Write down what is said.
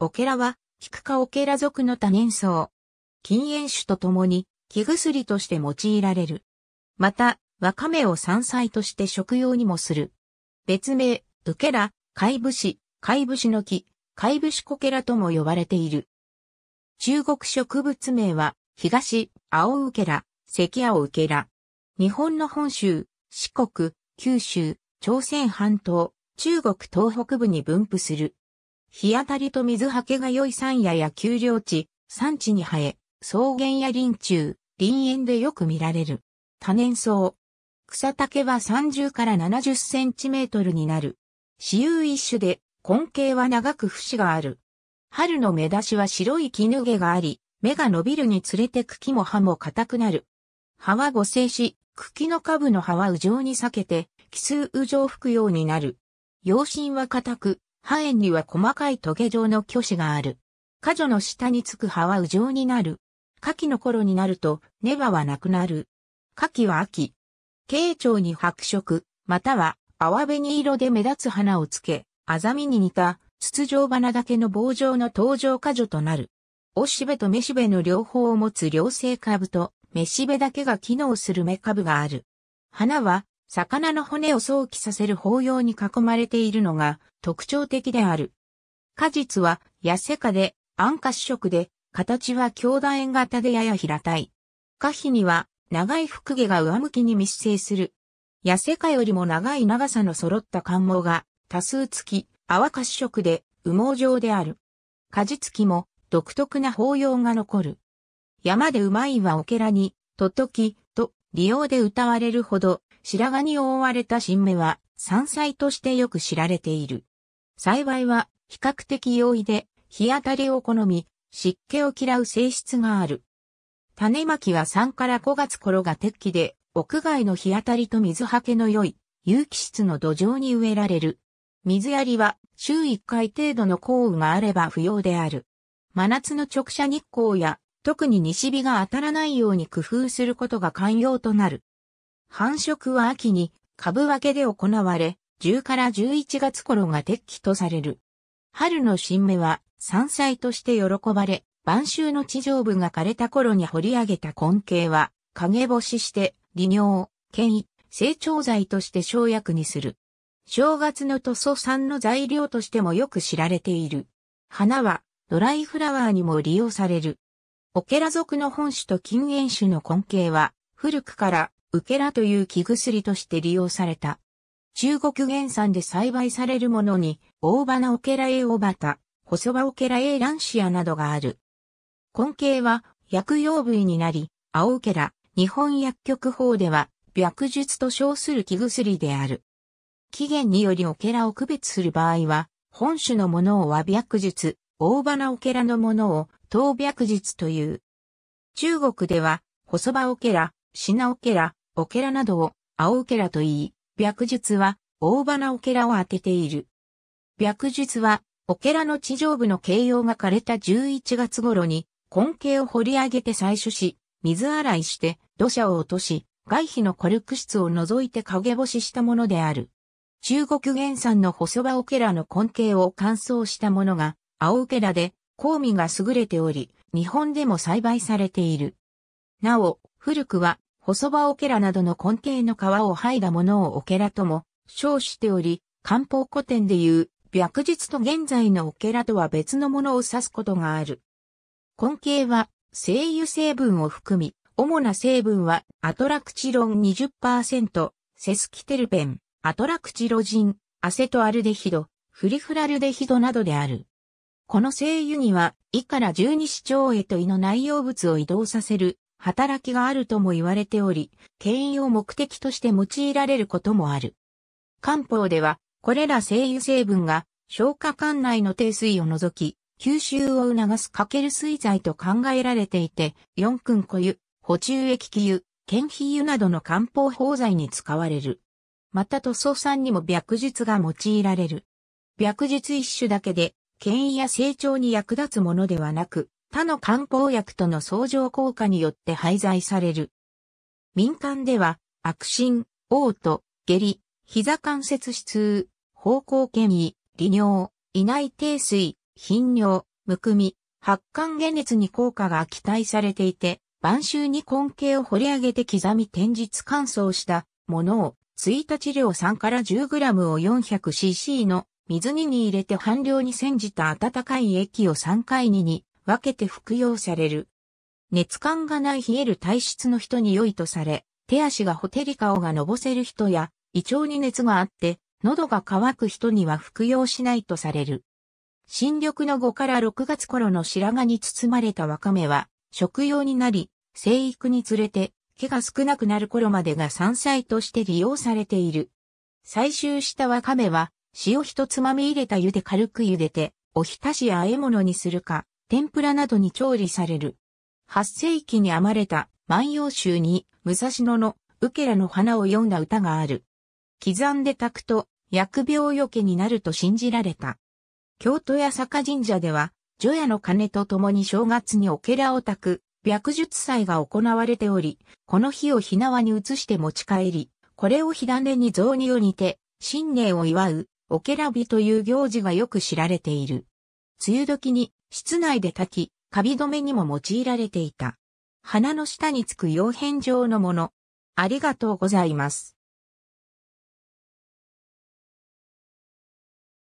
オケラは、菊ク科オケラ属の多年草。禁煙種とともに、木薬として用いられる。また、ワカメを山菜として食用にもする。別名、ウケラ、貝節、貝節の木、貝節コケラとも呼ばれている。中国植物名は、東、青ウケラ、関青ウケラ。日本の本州、四国、九州、朝鮮半島、中国東北部に分布する。日当たりと水はけが良い山野や丘陵地、山地に生え、草原や林中、林園でよく見られる。多年草。草丈は30から70センチメートルになる。私有一種で、根茎は長く節がある。春の目出しは白い絹毛があり、芽が伸びるにつれて茎も葉も硬くなる。葉は誤生し、茎の下部の葉は右上に裂けて、奇数右上吹くようになる。葉身は硬く、葉炎には細かい棘状の巨子がある。果樹の下につく葉は羽状になる。夏季の頃になると、ネバはなくなる。夏季は秋。形状に白色、または、泡紅色で目立つ花をつけ、あざみに似た、筒状花だけの棒状の登場果樹となる。おしべとめしべの両方を持つ両性株と、めしべだけが機能する目株がある。花は魚の骨を想起させる法要に囲まれているのが特徴的である。果実は痩せかで、安価主食で、形は兄弟円型でやや平たい。果皮には長い腹毛が上向きに密生する。痩せかよりも長い長さの揃った感毛が多数付き、泡果主食で、羽毛状である。果実期も独特な法要が残る。山でうまいはオケラに、とときと利用で歌われるほど白髪に覆われた新芽は山菜としてよく知られている。幸いは比較的容易で日当たりを好み、湿気を嫌う性質がある。種まきは3から5月頃が適期で、屋外の日当たりと水はけの良い有機質の土壌に植えられる。水やりは週1回程度の降雨があれば不要である。真夏の直射日光や特に西日が当たらないように工夫することが肝要となる。繁殖は秋に株分けで行われ、10から11月頃が適期とされる。春の新芽は山菜として喜ばれ、晩秋の地上部が枯れた頃に掘り上げた根茎は、陰干しして、利尿、権威、成長剤として生薬にする。正月の塗装産の材料としてもよく知られている。花はドライフラワーにも利用される。オケラ族の本種と近縁種の根茎は古くからウけらという木薬として利用された。中国原産で栽培されるものに、大花オケラエオバタ、細葉オケラエランシアなどがある。根茎は薬用部位になり、青オケラ、日本薬局法では、白術と称する木薬である。起源によりオケラを区別する場合は、本種のものを和白術、大花オケラのものを東白術という。中国では、細葉オケラ、シナオケラ、オケラなどを青オケラと言い、白術は大花オケラを当てている。白術はオケラの地上部の形容が枯れた11月頃に根茎を掘り上げて採取し、水洗いして土砂を落とし、外皮のコルク質を除いて陰干ししたものである。中国原産の細葉オケラの根茎を乾燥したものが青オケラで香味が優れており、日本でも栽培されている。なお、古くは細葉オケラなどの根茎の皮を剥いだものをオケラとも称しており、漢方古典でいう、白日と現在のオケラとは別のものを指すことがある。根茎は、精油成分を含み、主な成分は、アトラクチロン20%、セスキテルペン、アトラクチロジン、アセトアルデヒド、フリフラルデヒドなどである。この精油には、胃から十二指腸へと胃の内容物を移動させる働きがあるとも言われており、権威を目的として用いられることもある。漢方では、これら精油成分が消化管内の低水を除き、吸収を促すかける水剤と考えられていて、四君固油、補充液気油、健皮油などの漢方法剤に使われる。また塗装酸にも白術が用いられる。白術一種だけで、権威や成長に役立つものではなく、他の漢方薬との相乗効果によって廃材される。民間では、悪心、嘔吐、下痢、膝関節質痛、方向検移、利尿、胃内低水、頻尿、むくみ、発汗下熱に効果が期待されていて、晩秋に根茎を掘り上げて刻み天日乾燥したものを、1日量3から 10g を 400cc の水にに入れて半量に煎じた温かい液を3回にに分けて服用される。熱感がない冷える体質の人に良いとされ、手足がほてり顔がのぼせる人や、胃腸に熱があって、喉が渇く人には服用しないとされる。新緑の5から6月頃の白髪に包まれたわかめは、食用になり、生育につれて、毛が少なくなる頃までが山菜として利用されている。採集したわかめは、塩一つまみ入れた湯で軽く茹でて、おひたしや和え物にするか、天ぷらなどに調理される。8世紀に編まれた万葉集に武蔵野のウケラの花を詠んだ歌がある。刻んで炊くと薬病よけになると信じられた。京都や坂神社では、除夜の鐘とともに正月にオケラを炊く、白術祭が行われており、この日を火縄に移して持ち帰り、これを火種に雑煮を煮て、新年を祝う、オケラ日という行事がよく知られている。梅雨時に室内で炊き、カビ止めにも用いられていた。花の下につく洋片状のもの。ありがとうございます。